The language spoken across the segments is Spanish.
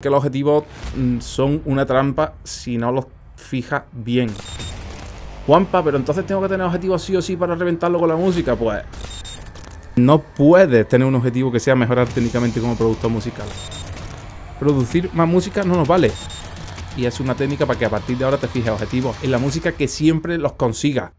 que los objetivos mm, son una trampa si no los fijas bien. Juanpa, pero entonces tengo que tener objetivos sí o sí para reventarlo con la música. Pues no puedes tener un objetivo que sea mejorar técnicamente como productor musical. Producir más música no nos vale. Y es una técnica para que a partir de ahora te fijes objetivos en la música que siempre los consiga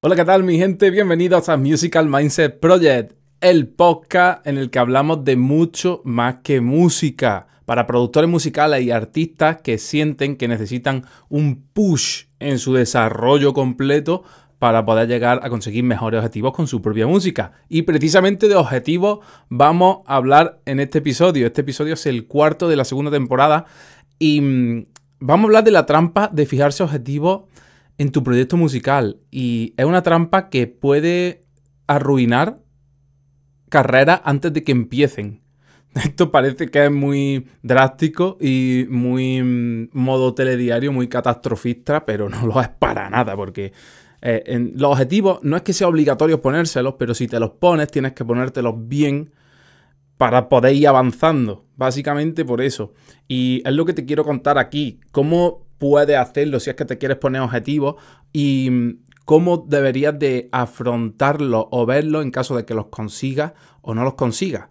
Hola, ¿qué tal mi gente? Bienvenidos a Musical Mindset Project el podcast en el que hablamos de mucho más que música para productores musicales y artistas que sienten que necesitan un push en su desarrollo completo para poder llegar a conseguir mejores objetivos con su propia música. Y precisamente de objetivos vamos a hablar en este episodio. Este episodio es el cuarto de la segunda temporada y mm, vamos a hablar de la trampa de fijarse objetivos en tu proyecto musical. Y es una trampa que puede arruinar carreras antes de que empiecen. Esto parece que es muy drástico y muy mm, modo telediario, muy catastrofista, pero no lo es para nada, porque eh, los objetivos no es que sea obligatorio ponérselos, pero si te los pones tienes que ponértelos bien para poder ir avanzando, básicamente por eso. Y es lo que te quiero contar aquí, cómo puedes hacerlo si es que te quieres poner objetivos y mm, cómo deberías de afrontarlo o verlo en caso de que los consiga o no los consiga?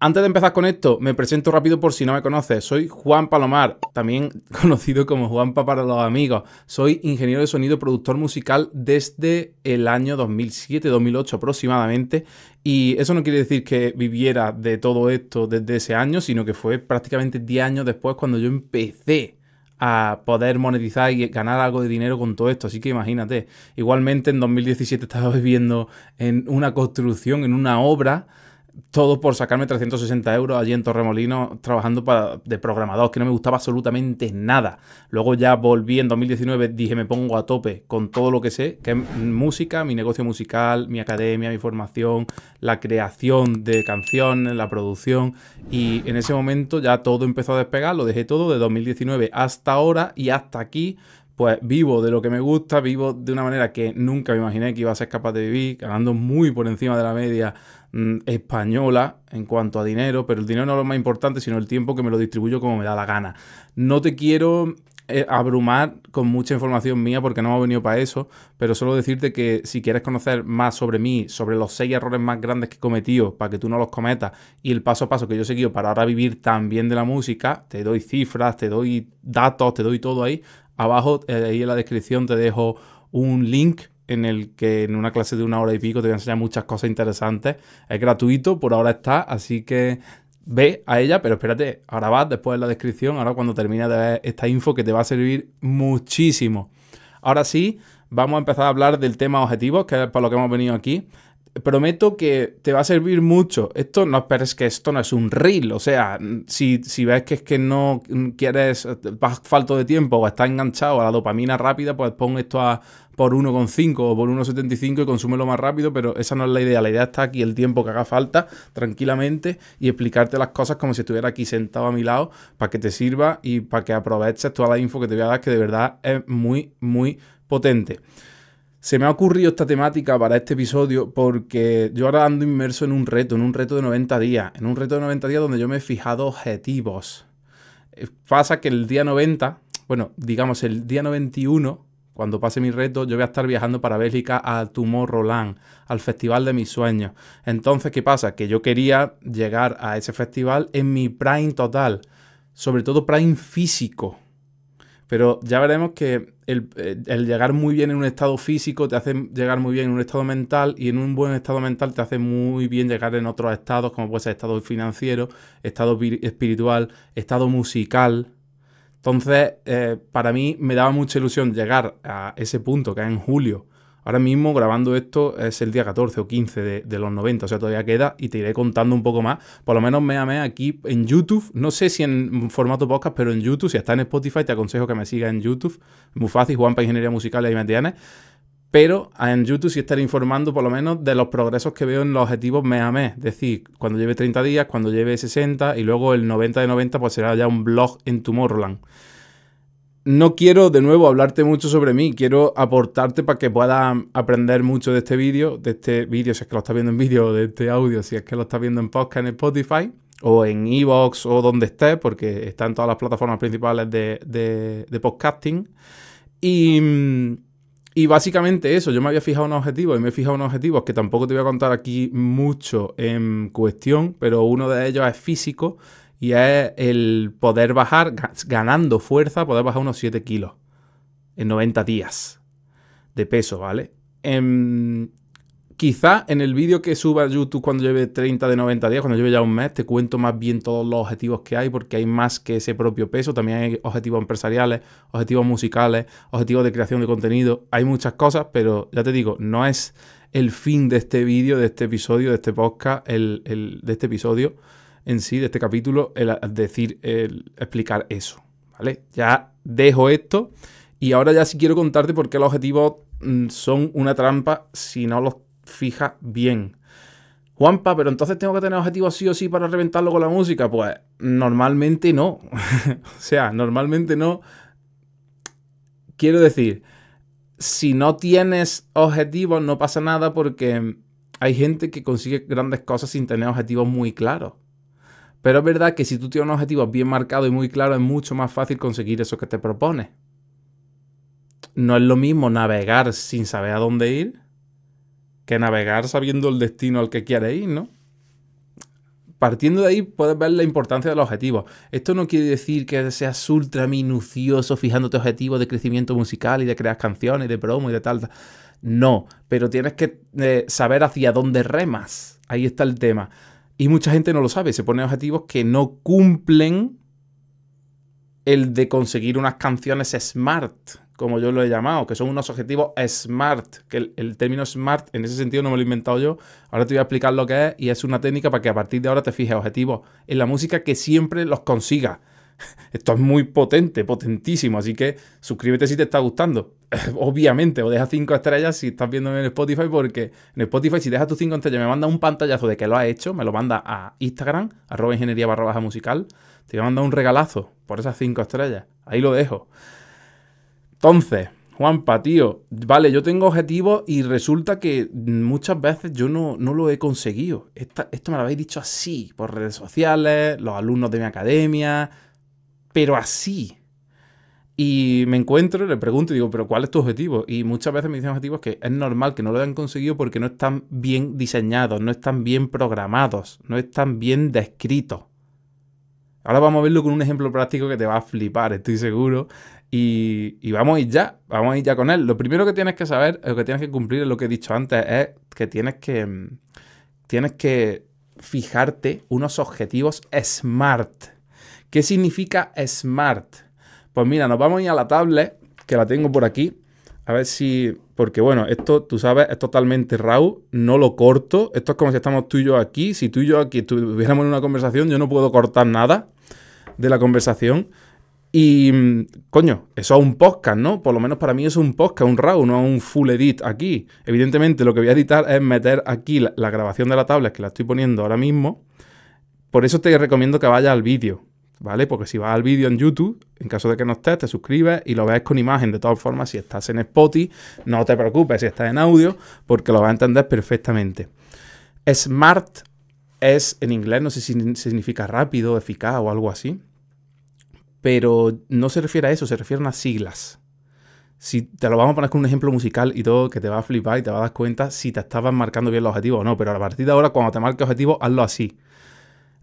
Antes de empezar con esto, me presento rápido por si no me conoces. Soy Juan Palomar, también conocido como Juanpa para los amigos. Soy ingeniero de sonido, productor musical desde el año 2007-2008 aproximadamente. Y eso no quiere decir que viviera de todo esto desde ese año, sino que fue prácticamente 10 años después cuando yo empecé a poder monetizar y ganar algo de dinero con todo esto. Así que imagínate, igualmente en 2017 estaba viviendo en una construcción, en una obra todo por sacarme 360 euros allí en Torremolino trabajando para, de programador, que no me gustaba absolutamente nada. Luego ya volví en 2019, dije me pongo a tope con todo lo que sé, que es música, mi negocio musical, mi academia, mi formación, la creación de canciones, la producción. Y en ese momento ya todo empezó a despegar, lo dejé todo de 2019 hasta ahora y hasta aquí pues vivo de lo que me gusta, vivo de una manera que nunca me imaginé que iba a ser capaz de vivir, ganando muy por encima de la media mm, española en cuanto a dinero, pero el dinero no es lo más importante, sino el tiempo que me lo distribuyo como me da la gana. No te quiero eh, abrumar con mucha información mía porque no ha venido para eso, pero solo decirte que si quieres conocer más sobre mí, sobre los seis errores más grandes que he cometido para que tú no los cometas y el paso a paso que yo he seguido para ahora vivir también de la música, te doy cifras, te doy datos, te doy todo ahí, Abajo, eh, ahí en la descripción te dejo un link en el que en una clase de una hora y pico te voy a enseñar muchas cosas interesantes. Es gratuito, por ahora está, así que ve a ella, pero espérate, ahora vas después en la descripción, ahora cuando termines de ver esta info que te va a servir muchísimo. Ahora sí, vamos a empezar a hablar del tema objetivos, que es para lo que hemos venido aquí prometo que te va a servir mucho. Esto no, esperes que esto no es un reel. O sea, si, ves que es que no quieres, vas falto de tiempo o estás enganchado a la dopamina rápida, pues pon esto a, por 1,5 o por 1,75 y consúmelo más rápido, pero esa no es la idea. La idea está aquí el tiempo que haga falta, tranquilamente, y explicarte las cosas como si estuviera aquí sentado a mi lado para que te sirva y para que aproveches toda la info que te voy a dar, que de verdad es muy, muy potente. Se me ha ocurrido esta temática para este episodio porque yo ahora ando inmerso en un reto, en un reto de 90 días, en un reto de 90 días donde yo me he fijado objetivos. Eh, pasa que el día 90, bueno, digamos el día 91, cuando pase mi reto, yo voy a estar viajando para Bélgica a Tomorrowland, al festival de mis sueños. Entonces, ¿qué pasa? Que yo quería llegar a ese festival en mi prime total, sobre todo prime físico pero ya veremos que eh, el, llegar muy bien en un estado físico te hace llegar muy bien en un estado mental y en un buen estado mental te hace muy bien llegar en otros estados, como puede ser estado financiero, estado espiritual, estado musical. Entonces, eh, para mí me daba mucha ilusión llegar a ese punto que es en julio, Ahora mismo grabando esto es el día 14 o 15 de, los 90, o sea, todavía queda y te iré contando un poco más. Por lo menos me amé aquí en YouTube, no sé si en formato podcast, pero en YouTube, si está en Spotify, te aconsejo que me sigas en YouTube. Muy fácil, Juanpa Ingeniería Musical, y me Pero en YouTube sí estaré informando por lo menos de los progresos que veo en los objetivos me amé. Es decir, cuando lleve 30 días, cuando lleve 60 y luego el 90 de 90 pues será ya un blog en Tomorrowland no quiero de nuevo hablarte mucho sobre mí, quiero aportarte para que puedas aprender mucho de este vídeo, de este vídeo si es que lo estás viendo en vídeo, de este audio si es que lo estás viendo en podcast en Spotify o en Evox o donde estés, porque están todas las plataformas principales de, podcasting. Y, y, básicamente eso, yo me había fijado un objetivo y me he fijado unos objetivos que tampoco te voy a contar aquí mucho en cuestión, pero uno de ellos es físico y es el poder bajar, ganando fuerza, poder bajar unos 7 kilos en 90 días de peso, ¿vale? Quizás em, quizá en el vídeo que suba a YouTube cuando lleve 30 de 90 días, cuando lleve ya un mes, te cuento más bien todos los objetivos que hay, porque hay más que ese propio peso. También hay objetivos empresariales, objetivos musicales, objetivos de creación de contenido. Hay muchas cosas, pero ya te digo, no es el fin de este vídeo, de este episodio, de este podcast, el, de este episodio en sí de este capítulo el decir, el explicar eso, ¿vale? Ya dejo esto y ahora ya sí quiero contarte por qué los objetivos mm, son una trampa si no los fijas bien. Juanpa, pero entonces tengo que tener objetivos sí o sí para reventarlo con la música. Pues normalmente no. o sea, normalmente no. Quiero decir, si no tienes objetivos no pasa nada porque hay gente que consigue grandes cosas sin tener objetivos muy claros. Pero es verdad que si tú tienes un objetivo bien marcado y muy claro, es mucho más fácil conseguir eso que te propones. No es lo mismo navegar sin saber a dónde ir que navegar sabiendo el destino al que quieres ir, ¿no? Partiendo de ahí puedes ver la importancia del objetivo. Esto no quiere decir que seas ultra minucioso fijándote objetivos de crecimiento musical y de crear canciones, de promo y de tal. No, pero tienes que eh, saber hacia dónde remas. Ahí está el tema. Y mucha gente no lo sabe, se pone objetivos que no cumplen el de conseguir unas canciones smart, como yo lo he llamado, que son unos objetivos smart, que el, el, término smart en ese sentido no me lo he inventado yo, ahora te voy a explicar lo que es y es una técnica para que a partir de ahora te fijes objetivos en la música que siempre los consigas Esto es muy potente, potentísimo, así que suscríbete si te está gustando. Obviamente, o deja 5 estrellas si estás viendo en Spotify, porque en Spotify si dejas tus 5 estrellas me manda un pantallazo de que lo has hecho, me lo manda a Instagram, arroba ingeniería barra baja musical, te voy a mandar un regalazo por esas 5 estrellas. Ahí lo dejo. Entonces, Juan tío, vale, yo tengo objetivos y resulta que muchas veces yo no, lo he conseguido. esto me lo habéis dicho así, por redes sociales, los alumnos de mi academia, pero así. Y me encuentro, le pregunto y digo, ¿pero cuál es tu objetivo? Y muchas veces me dicen objetivos que es normal que no lo hayan conseguido porque no están bien diseñados, no están bien programados, no están bien descritos. Ahora vamos a verlo con un ejemplo práctico que te va a flipar, estoy seguro. Y, vamos a ir ya, vamos a ir ya con él. Lo primero que tienes que saber, lo que tienes que cumplir es lo que he dicho antes, es que tienes que, tienes que fijarte unos objetivos SMART. ¿Qué significa smart? Pues mira, nos vamos a ir a la tablet, que la tengo por aquí. A ver si, porque bueno, esto tú sabes, es totalmente raw, no lo corto. Esto es como si estamos tú y yo aquí. Si tú y yo aquí estuviéramos en una conversación, yo no puedo cortar nada de la conversación. Y, mm, coño, eso es un podcast, ¿no? Por lo menos para mí es un podcast, un RAW, no un full edit aquí. Evidentemente lo que voy a editar es meter aquí la, la grabación de la tablet que la estoy poniendo ahora mismo. Por eso te recomiendo que vayas al vídeo, ¿vale? Porque si vas al vídeo en YouTube, en caso de que no estés, te suscribes y lo ves con imagen. De todas formas, si estás en Spotify, no te preocupes si estás en audio, porque lo vas a entender perfectamente. Smart es, en inglés, no sé si significa rápido, eficaz o algo así, pero no se refiere a eso, se refiere a siglas. Si te lo vamos a poner con un ejemplo musical y todo, que te va a flipar y te vas a dar cuenta si te estabas marcando bien los objetivos o no. Pero a partir de ahora, cuando te marque objetivo hazlo así.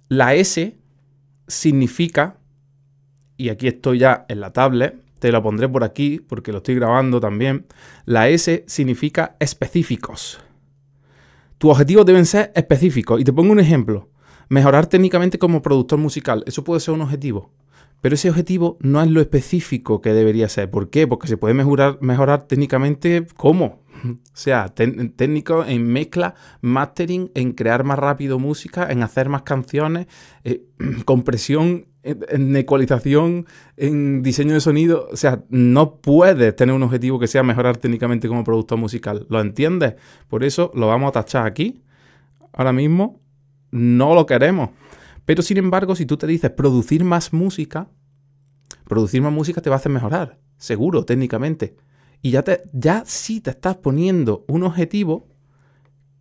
La S significa, y aquí estoy ya en la tablet, te la pondré por aquí porque lo estoy grabando también, la S significa específicos. Tus objetivos deben ser específicos. Y te pongo un ejemplo. Mejorar técnicamente como productor musical. Eso puede ser un objetivo. Pero ese objetivo no es lo específico que debería ser. ¿Por qué? Porque se puede mejorar, técnicamente cómo. O sea, técnico en mezcla, mastering, en crear más rápido música, en hacer más canciones, eh, compresión, en, ecualización, en diseño de sonido. O sea, no puedes tener un objetivo que sea mejorar técnicamente como producto musical. ¿Lo entiendes? Por eso lo vamos a tachar aquí. Ahora mismo no lo queremos. Pero sin embargo, si tú te dices producir más música, producir más música te va a hacer mejorar, seguro, técnicamente. Y ya, te, ya sí te estás poniendo un objetivo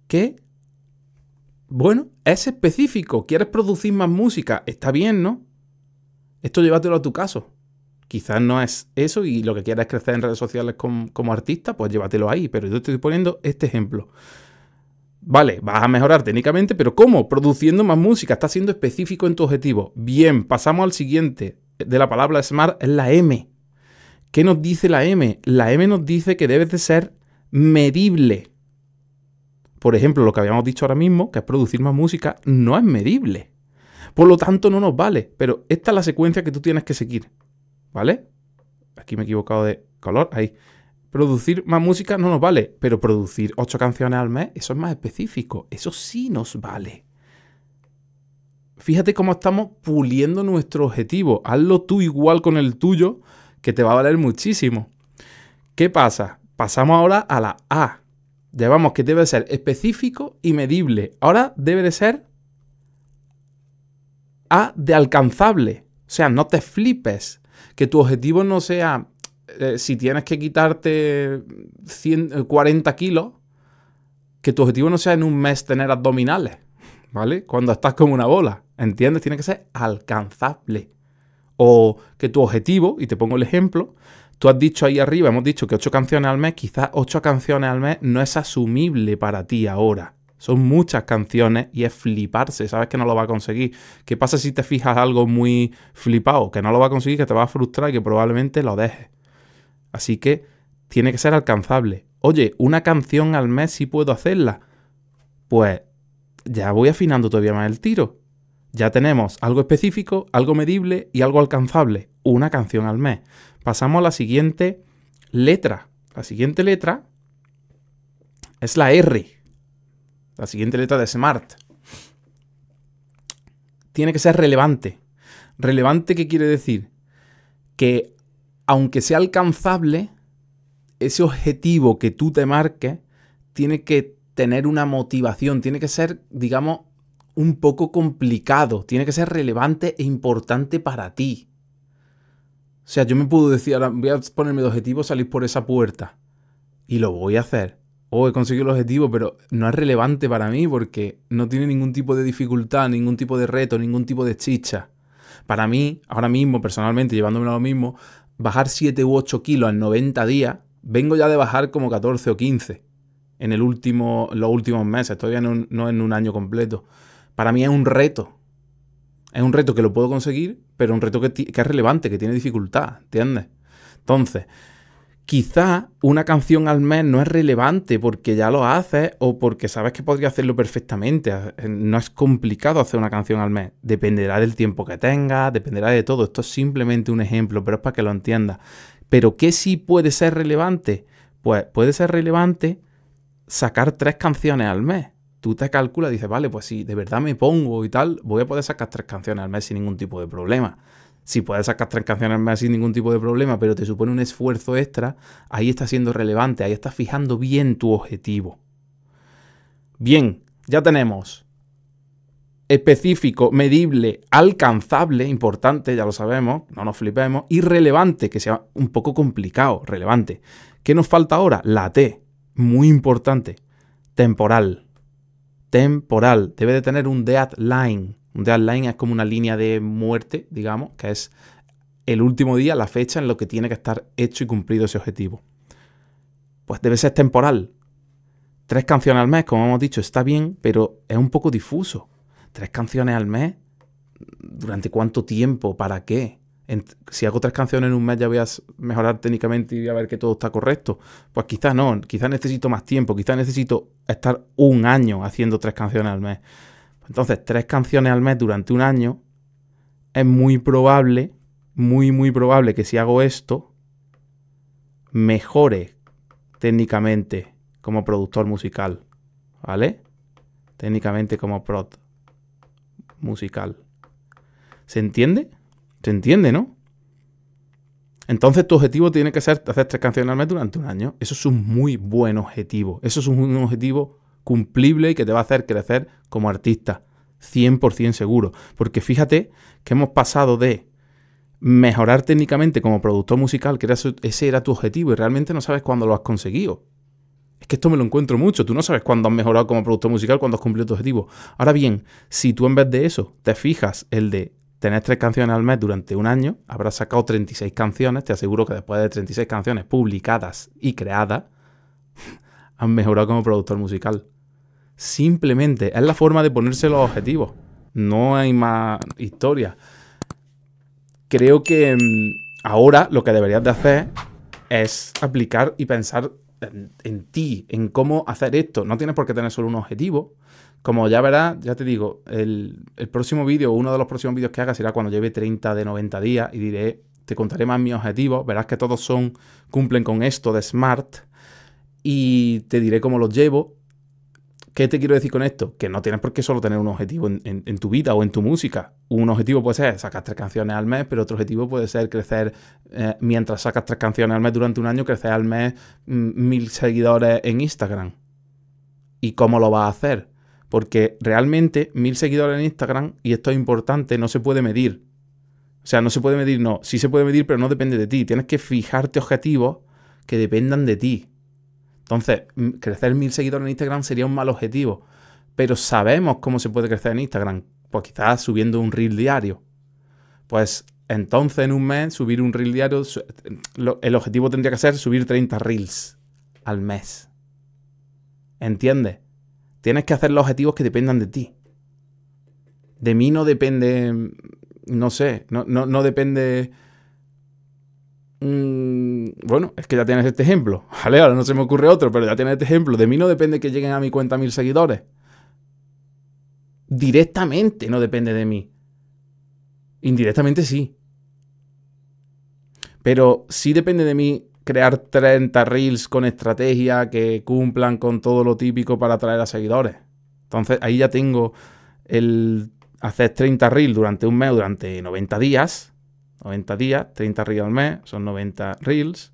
que, bueno, es específico. Quieres producir más música, está bien, ¿no? Esto llévatelo a tu caso. Quizás no es eso y lo que quieras es crecer en redes sociales como, como artista, pues llévatelo ahí. Pero yo te estoy poniendo este ejemplo. Vale, vas a mejorar técnicamente, pero ¿cómo? Produciendo más música, estás siendo específico en tu objetivo. Bien, pasamos al siguiente de la palabra smart, es la M. ¿Qué nos dice la M? La M nos dice que debes de ser medible. Por ejemplo, lo que habíamos dicho ahora mismo, que es producir más música, no es medible. Por lo tanto, no nos vale. Pero esta es la secuencia que tú tienes que seguir. ¿Vale? Aquí me he equivocado de color. Ahí producir más música no nos vale, pero producir ocho canciones al mes, eso es más específico, eso sí nos vale. Fíjate cómo estamos puliendo nuestro objetivo. Hazlo tú igual con el tuyo, que te va a valer muchísimo. ¿Qué pasa? Pasamos ahora a la A. Llevamos que debe ser específico y medible. Ahora debe de ser A de alcanzable. O sea, no te flipes. Que tu objetivo no sea eh, si tienes que quitarte 40 eh, kilos, que tu objetivo no sea en un mes tener abdominales, ¿vale? Cuando estás como una bola, ¿entiendes? Tiene que ser alcanzable. O que tu objetivo, y te pongo el ejemplo, tú has dicho ahí arriba, hemos dicho que 8 canciones al mes, quizás 8 canciones al mes no es asumible para ti ahora. Son muchas canciones y es fliparse, sabes que no lo va a conseguir. ¿Qué pasa si te fijas algo muy flipado? Que no lo va a conseguir, que te va a frustrar y que probablemente lo dejes. Así que tiene que ser alcanzable. Oye, una canción al mes si puedo hacerla. Pues ya voy afinando todavía más el tiro. Ya tenemos algo específico, algo medible y algo alcanzable. Una canción al mes. Pasamos a la siguiente letra. La siguiente letra es la R. La siguiente letra de Smart. Tiene que ser relevante. ¿Relevante qué quiere decir? Que aunque sea alcanzable, ese objetivo que tú te marques tiene que tener una motivación, tiene que ser, digamos, un poco complicado, tiene que ser relevante e importante para ti. O sea, yo me puedo decir, ahora voy a ponerme de objetivo salir por esa puerta. Y lo voy a hacer. O oh, he conseguido el objetivo, pero no es relevante para mí porque no tiene ningún tipo de dificultad, ningún tipo de reto, ningún tipo de chicha. Para mí, ahora mismo, personalmente, llevándome a lo mismo, bajar 7 u 8 kilos en 90 días, vengo ya de bajar como 14 o 15 en el último, los últimos meses, todavía no, en un año completo. Para mí es un reto. Es un reto que lo puedo conseguir, pero un reto que, que es relevante, que tiene dificultad, ¿entiendes? Entonces, quizá una canción al mes no es relevante porque ya lo haces o porque sabes que podría hacerlo perfectamente. Eh, no es complicado hacer una canción al mes. Dependerá del tiempo que tengas, dependerá de todo. Esto es simplemente un ejemplo, pero es para que lo entiendas. Pero ¿qué sí puede ser relevante? Pues puede ser relevante sacar tres canciones al mes. Tú te calculas y dices, vale, pues si de verdad me pongo y tal, voy a poder sacar tres canciones al mes sin ningún tipo de problema si puedes sacar tres más sin ningún tipo de problema, pero te supone un esfuerzo extra, ahí está siendo relevante, ahí estás fijando bien tu objetivo. Bien, ya tenemos específico, medible, alcanzable, importante, ya lo sabemos, no nos flipemos, y relevante, que sea un poco complicado, relevante. ¿Qué nos falta ahora? La T, muy importante, temporal. Temporal, debe de tener un deadline. Un deadline es como una línea de muerte, digamos, que es el último día, la fecha en la que tiene que estar hecho y cumplido ese objetivo. Pues debe ser temporal. Tres canciones al mes, como hemos dicho, está bien, pero es un poco difuso. Tres canciones al mes, ¿durante cuánto tiempo? ¿Para qué? si hago tres canciones en un mes ya voy a mejorar técnicamente y voy a ver que todo está correcto. Pues quizás no, quizás necesito más tiempo, quizás necesito estar un año haciendo tres canciones al mes. Entonces, tres canciones al mes durante un año, es muy probable, muy, muy probable que si hago esto, mejore técnicamente como productor musical, ¿vale? Técnicamente como prod musical. ¿Se entiende? ¿Se entiende, no? Entonces tu objetivo tiene que ser hacer tres canciones al mes durante un año. Eso es un muy buen objetivo. Eso es un objetivo cumplible y que te va a hacer crecer como artista. 100% seguro. Porque fíjate que hemos pasado de mejorar técnicamente como productor musical, que ese era tu objetivo y realmente no sabes cuándo lo has conseguido. Es que esto me lo encuentro mucho. Tú no sabes cuándo has mejorado como productor musical, cuándo has cumplido tu objetivo. Ahora bien, si tú en vez de eso te fijas el de tener tres canciones al mes durante un año, habrás sacado 36 canciones. Te aseguro que después de 36 canciones publicadas y creadas, has mejorado como productor musical. Simplemente es la forma de ponerse los objetivos. No hay más historia. Creo que mm, ahora lo que deberías de hacer es aplicar y pensar en, ti, en cómo hacer esto. No tienes por qué tener solo un objetivo. Como ya verás, ya te digo, el, el próximo vídeo, uno de los próximos vídeos que haga será cuando lleve 30 de 90 días y diré, te contaré más mis objetivos, verás que todos son, cumplen con esto de Smart y te diré cómo los llevo ¿Qué te quiero decir con esto? Que no tienes por qué solo tener un objetivo en, tu vida o en tu música. Un objetivo puede ser sacar tres canciones al mes, pero otro objetivo puede ser crecer, eh, mientras sacas tres canciones al mes durante un año, crecer al mes mm, mil seguidores en Instagram. ¿Y cómo lo vas a hacer? Porque realmente mil seguidores en Instagram, y esto es importante, no se puede medir. O sea, no se puede medir, no. Sí se puede medir, pero no depende de ti. Tienes que fijarte objetivos que dependan de ti. Entonces, crecer mil seguidores en Instagram sería un mal objetivo, pero sabemos cómo se puede crecer en Instagram. Pues quizás subiendo un reel diario. Pues entonces en un mes subir un reel diario, el objetivo tendría que ser subir 30 reels al mes. ¿Entiendes? Tienes que hacer los objetivos que dependan de ti. De mí no depende, no sé, no, no, no depende Mm, bueno, es que ya tienes este ejemplo, ¿vale? Ahora no se me ocurre otro, pero ya tienes este ejemplo. De mí no depende que lleguen a mi cuenta mil seguidores. Directamente no depende de mí. Indirectamente sí. Pero sí depende de mí crear 30 reels con estrategia que cumplan con todo lo típico para atraer a seguidores. Entonces ahí ya tengo el hacer 30 reels durante un mes, durante 90 días 90 días, 30 reels al mes, son 90 reels.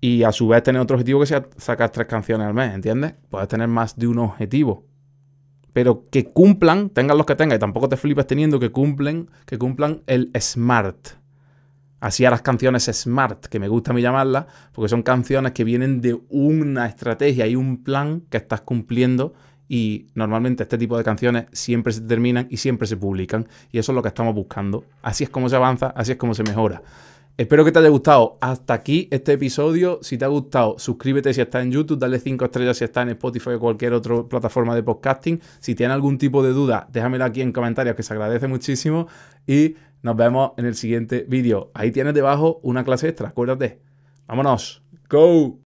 Y a su vez tener otro objetivo que sea sacar tres canciones al mes, ¿entiendes? Puedes tener más de un objetivo. Pero que cumplan, tengan los que tengan, y tampoco te flipes teniendo que cumplen, que cumplan el smart. Así a las canciones smart, que me gusta a mí llamarlas, porque son canciones que vienen de una estrategia y un plan que estás cumpliendo y normalmente este tipo de canciones siempre se terminan y siempre se publican y eso es lo que estamos buscando. Así es como se avanza, así es como se mejora. Espero que te haya gustado hasta aquí este episodio. Si te ha gustado, suscríbete si está en YouTube, dale 5 estrellas si está en Spotify o cualquier otra plataforma de podcasting. Si tienes algún tipo de duda, déjamela aquí en comentarios que se agradece muchísimo y nos vemos en el siguiente vídeo. Ahí tienes debajo una clase extra, acuérdate. Vámonos. Go.